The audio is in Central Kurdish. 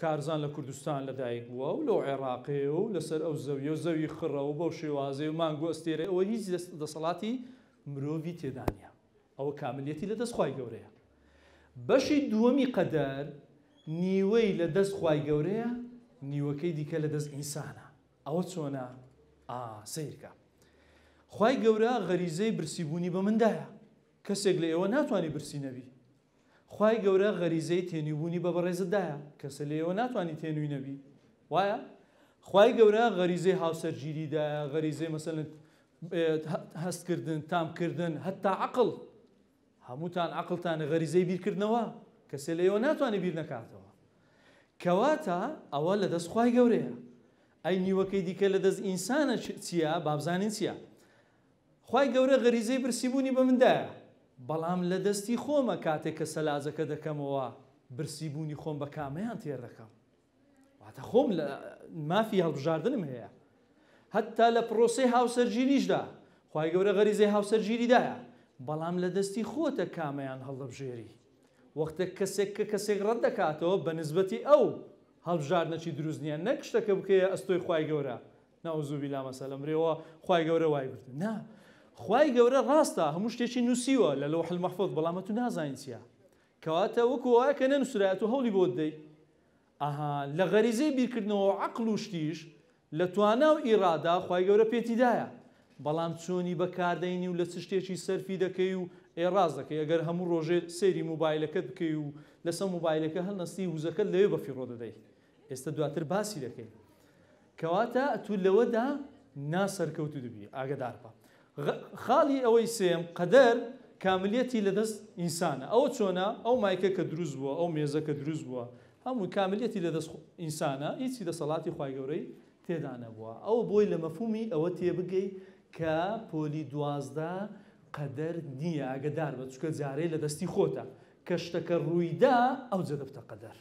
کارزان لە کوردستان لەدایک بووە و لەو عێراقی و لەسەر ئەو زەوی و زەوی خڕەوە بەو شێوازێ و مانگو ئەستێرە ئەوە هیچ دەسەڵاتی مرۆڤی تێدانە ئەوە کاملەتی لە دەستخوای گەورەیە بەشی دووەمی قەدەر نیوەی لە دەستخوای گەورەیە نیوەکەی دیکە لە دەست ئینسانە ئەوە چۆنا سیرکە خی گەورە غەریزەی برسیبوونی بە مندایە کەسێک لە ئێوە ناتوانانی برسینەوی خی گەورە غەریزەی تێنیبوونی بە بەڕێزدایە کەسە لێەوە ناتوانانی تێنووی نەبی وایە خی گەورە غەریزەی هاوسەرگیریدایە غەریزەی مەسەن هەستکردن تامکردن هەتا عقل هەمووتان عقلتانە غەریزەی بیرکردنەوە کەسە لێەوە ناتوانانی بیر نکاتەوە کەواتە ئەوە لە دەست خی گەورەیە ئەی نیوەکەی دیکە لە دەست ئینسانە چییە بابزانین چییە خی گەورە غەریزەی برسیبوونی بە مندایە بەڵام لە دەستی خۆمە کاتێک کە سەلازەکە دەکەمەوە برسیبوونی خۆم بە کامیان تێر دەکەم واتە خۆم لە مافی هەڵبژاردنم هەیە هەتتا لە پرۆسی هاوسەرگیریشدا خی گەورە غەریزەی هاوسەرگیریدایە بەڵام لە دەستی خۆتە کامیان هەڵبژێری وەختە کەسێک کە کەسێک ڕەت دەکاتەوە بە نسبەتی ئەو هەڵبژارنەچی دروستنیە نەک شتەکە بکەیە ئەستۆی خی گەورە ناوزوبی لامەسە لەمرێەوە خی گەورە وای گرتن نا خی گەورە ڕاستە هەموو شتێکی نووسیوە لە لەو حلمەحفۆت بەڵامە و نازانین چیە کەواتە وەکو وایە کە نەنووسرایەت و هەولی بۆ دەی ئەها لە غەریزەی بیرکردنەوە عقل و شتیش لە توانە و ئیرادا خی گەورە پێتیدایە بەڵام چۆنی بەکاردەینی و لە چ شتێکی سەرفی دەکەی و ئێڕاز دەکەی ئەگەر هەموو ڕۆژێ سەیری موبایلەکەت بکەی و لەسەر موبایلەکە هەڵنەستی وزەکەت لەوێ بەفیڕۆ دەدەی ئێستا دواتر باسی دەکەین کەواتە ئەتو لەوەدا ناسەرکەوت دەبی ئاگدار بە خاڵی ئەوەی سێم قەدەر کاملەتی لەدەست ئینسانە ئەوە چۆنە ئەو مایکە کە دروست بووە ئەو مێزە کە دروست بووە هەموو کاملەتی لەدەست ئینسانە هیچی دەسەڵاتی خواگەورەی تێدانە بووە ئەو بۆی لە مەفومی ئەوە تێبگەی کە پۆلی دوازدە قەدەر نییە ئەگەدار بە چکە جارەی لە دەستی خۆتە کە شتەکە ڕوویدا ئەو جەدەبتە قەدەر.